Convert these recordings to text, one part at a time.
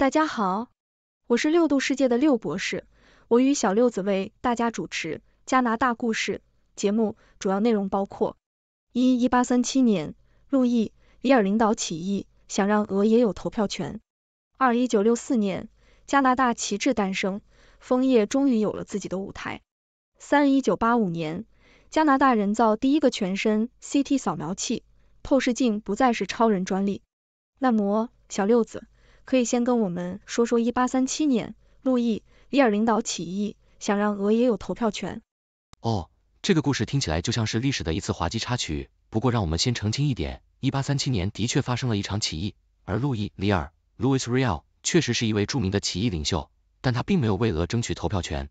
大家好，我是六度世界的六博士，我与小六子为大家主持《加拿大故事》节目，主要内容包括：一、一八三七年，路易里尔领导起义，想让俄也有投票权；二、一九六四年，加拿大旗帜诞生，枫叶终于有了自己的舞台；三、一九八五年，加拿大人造第一个全身 CT 扫描器，透视镜不再是超人专利。那么，小六子。可以先跟我们说说一八三七年，路易里尔领导起义，想让俄也有投票权。哦，这个故事听起来就像是历史的一次滑稽插曲。不过，让我们先澄清一点，一八三七年的确发生了一场起义，而路易里尔 Louis Riel 确实是一位著名的起义领袖，但他并没有为俄争取投票权。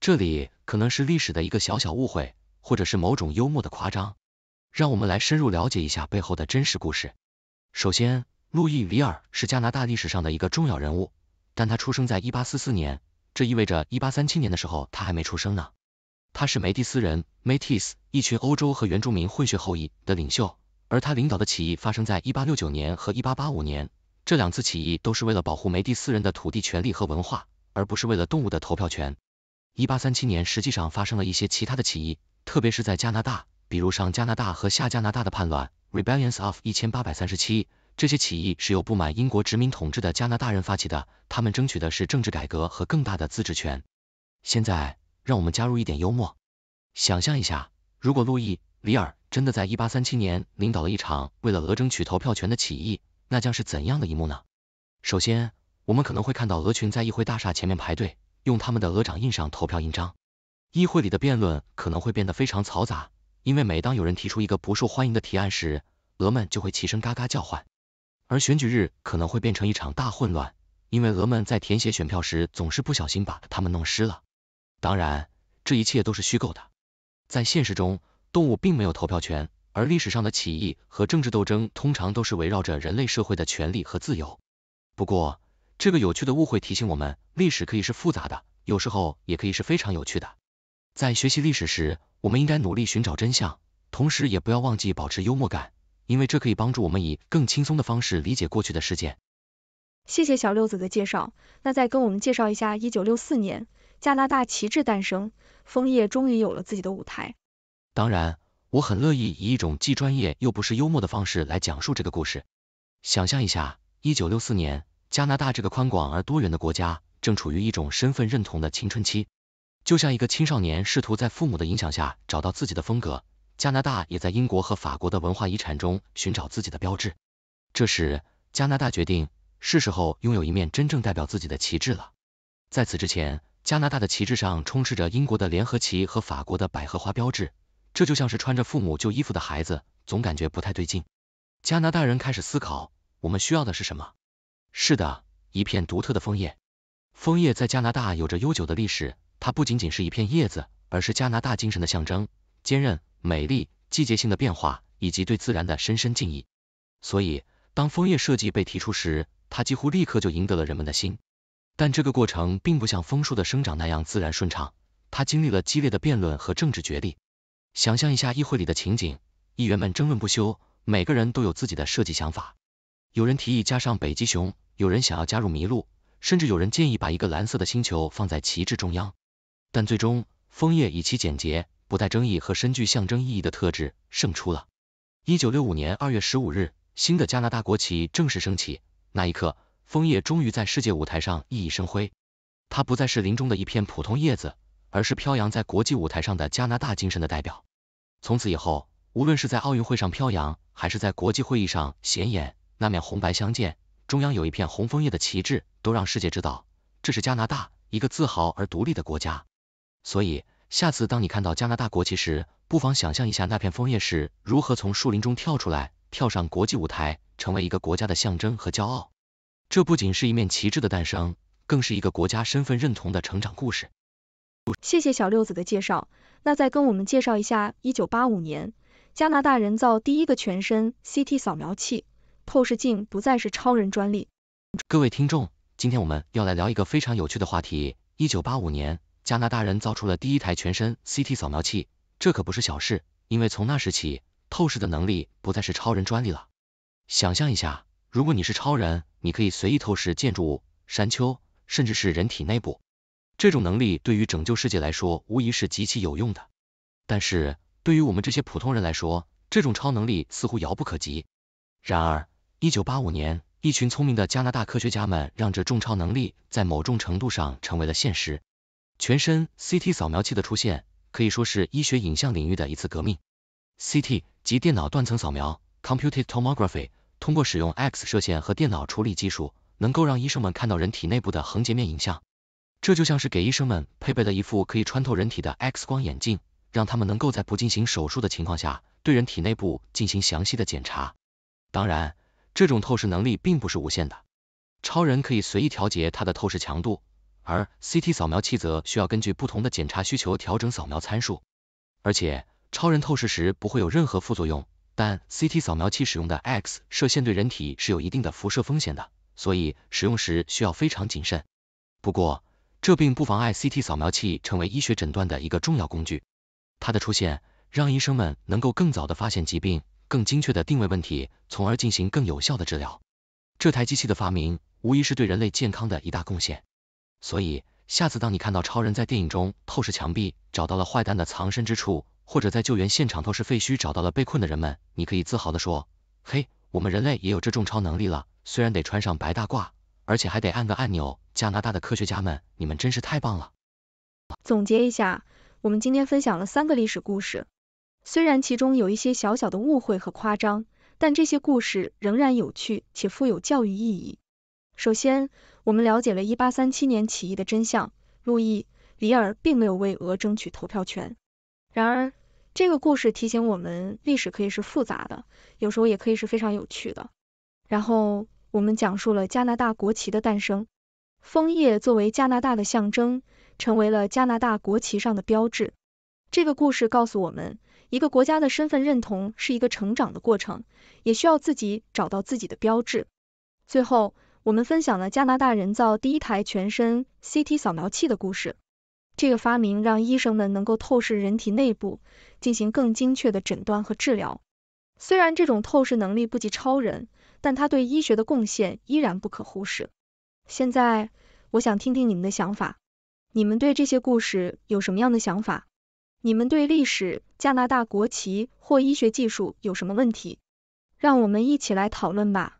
这里可能是历史的一个小小误会，或者是某种幽默的夸张。让我们来深入了解一下背后的真实故事。首先。路易维尔是加拿大历史上的一个重要人物，但他出生在一八四四年，这意味着一八三七年的时候他还没出生呢。他是梅蒂斯人 （Métis），一群欧洲和原住民混血后裔的领袖，而他领导的起义发生在一八六九年和一八八五年。这两次起义都是为了保护梅蒂斯人的土地、权利和文化，而不是为了动物的投票权。一八三七年实际上发生了一些其他的起义，特别是在加拿大，比如上加拿大和下加拿大的叛乱 （Rebellions of 一千八百三十七）。这些起义是由不满英国殖民统治的加拿大人发起的，他们争取的是政治改革和更大的自治权。现在，让我们加入一点幽默，想象一下，如果路易·里尔真的在1837年领导了一场为了俄争取投票权的起义，那将是怎样的一幕呢？首先，我们可能会看到俄群在议会大厦前面排队，用他们的鹅掌印上投票印章。议会里的辩论可能会变得非常嘈杂，因为每当有人提出一个不受欢迎的提案时，俄们就会齐声嘎嘎叫唤。而选举日可能会变成一场大混乱，因为鹅们在填写选票时总是不小心把它们弄湿了。当然，这一切都是虚构的。在现实中，动物并没有投票权，而历史上的起义和政治斗争通常都是围绕着人类社会的权利和自由。不过，这个有趣的误会提醒我们，历史可以是复杂的，有时候也可以是非常有趣的。在学习历史时，我们应该努力寻找真相，同时也不要忘记保持幽默感。因为这可以帮助我们以更轻松的方式理解过去的事件。谢谢小六子的介绍，那再跟我们介绍一下一九六四年加拿大旗帜诞生，枫叶终于有了自己的舞台。当然，我很乐意以一种既专业又不是幽默的方式来讲述这个故事。想象一下，一九六四年，加拿大这个宽广而多元的国家正处于一种身份认同的青春期，就像一个青少年试图在父母的影响下找到自己的风格。加拿大也在英国和法国的文化遗产中寻找自己的标志。这时，加拿大决定是时候拥有一面真正代表自己的旗帜了。在此之前，加拿大的旗帜上充斥着英国的联合旗和法国的百合花标志，这就像是穿着父母旧衣服的孩子，总感觉不太对劲。加拿大人开始思考，我们需要的是什么？是的，一片独特的枫叶。枫叶在加拿大有着悠久的历史，它不仅仅是一片叶子，而是加拿大精神的象征，坚韧。美丽、季节性的变化以及对自然的深深敬意。所以，当枫叶设计被提出时，它几乎立刻就赢得了人们的心。但这个过程并不像枫树的生长那样自然顺畅，它经历了激烈的辩论和政治角力。想象一下议会里的情景，议员们争论不休，每个人都有自己的设计想法。有人提议加上北极熊，有人想要加入麋鹿，甚至有人建议把一个蓝色的星球放在旗帜中央。但最终，枫叶以其简洁。不带争议和深具象征意义的特质胜出了。一九六五年二月十五日，新的加拿大国旗正式升起，那一刻，枫叶终于在世界舞台上熠熠生辉。它不再是林中的一片普通叶子，而是飘扬在国际舞台上的加拿大精神的代表。从此以后，无论是在奥运会上飘扬，还是在国际会议上显眼，那面红白相间、中央有一片红枫叶的旗帜，都让世界知道，这是加拿大一个自豪而独立的国家。所以。下次当你看到加拿大国旗时，不妨想象一下那片枫叶是如何从树林中跳出来，跳上国际舞台，成为一个国家的象征和骄傲。这不仅是一面旗帜的诞生，更是一个国家身份认同的成长故事。谢谢小六子的介绍，那再跟我们介绍一下一九八五年加拿大人造第一个全身 CT 扫描器，透视镜不再是超人专利。各位听众，今天我们要来聊一个非常有趣的话题，一九八五年。加拿大人造出了第一台全身 CT 扫描器，这可不是小事，因为从那时起，透视的能力不再是超人专利了。想象一下，如果你是超人，你可以随意透视建筑物、山丘，甚至是人体内部。这种能力对于拯救世界来说，无疑是极其有用的。但是，对于我们这些普通人来说，这种超能力似乎遥不可及。然而，一九八五年，一群聪明的加拿大科学家们让这种超能力在某种程度上成为了现实。全身 CT 扫描器的出现可以说是医学影像领域的一次革命。CT 及电脑断层扫描 （Computed Tomography） 通过使用 X 射线和电脑处理技术，能够让医生们看到人体内部的横截面影像。这就像是给医生们配备了一副可以穿透人体的 X 光眼镜，让他们能够在不进行手术的情况下对人体内部进行详细的检查。当然，这种透视能力并不是无限的，超人可以随意调节它的透视强度。而 CT 扫描器则需要根据不同的检查需求调整扫描参数，而且超人透视时不会有任何副作用，但 CT 扫描器使用的 X 射线对人体是有一定的辐射风险的，所以使用时需要非常谨慎。不过，这并不妨碍 CT 扫描器成为医学诊断的一个重要工具。它的出现让医生们能够更早的发现疾病，更精确的定位问题，从而进行更有效的治疗。这台机器的发明无疑是对人类健康的一大贡献。所以，下次当你看到超人在电影中透视墙壁，找到了坏蛋的藏身之处，或者在救援现场透视废墟，找到了被困的人们，你可以自豪的说：嘿，我们人类也有这种超能力了！虽然得穿上白大褂，而且还得按个按钮。加拿大的科学家们，你们真是太棒了！总结一下，我们今天分享了三个历史故事，虽然其中有一些小小的误会和夸张，但这些故事仍然有趣且富有教育意义。首先，我们了解了1837年起义的真相，路易·里尔并没有为俄争取投票权。然而，这个故事提醒我们，历史可以是复杂的，有时候也可以是非常有趣的。然后，我们讲述了加拿大国旗的诞生，枫叶作为加拿大的象征，成为了加拿大国旗上的标志。这个故事告诉我们，一个国家的身份认同是一个成长的过程，也需要自己找到自己的标志。最后。我们分享了加拿大人造第一台全身 CT 扫描器的故事。这个发明让医生们能够透视人体内部，进行更精确的诊断和治疗。虽然这种透视能力不及超人，但它对医学的贡献依然不可忽视。现在，我想听听你们的想法。你们对这些故事有什么样的想法？你们对历史、加拿大国旗或医学技术有什么问题？让我们一起来讨论吧。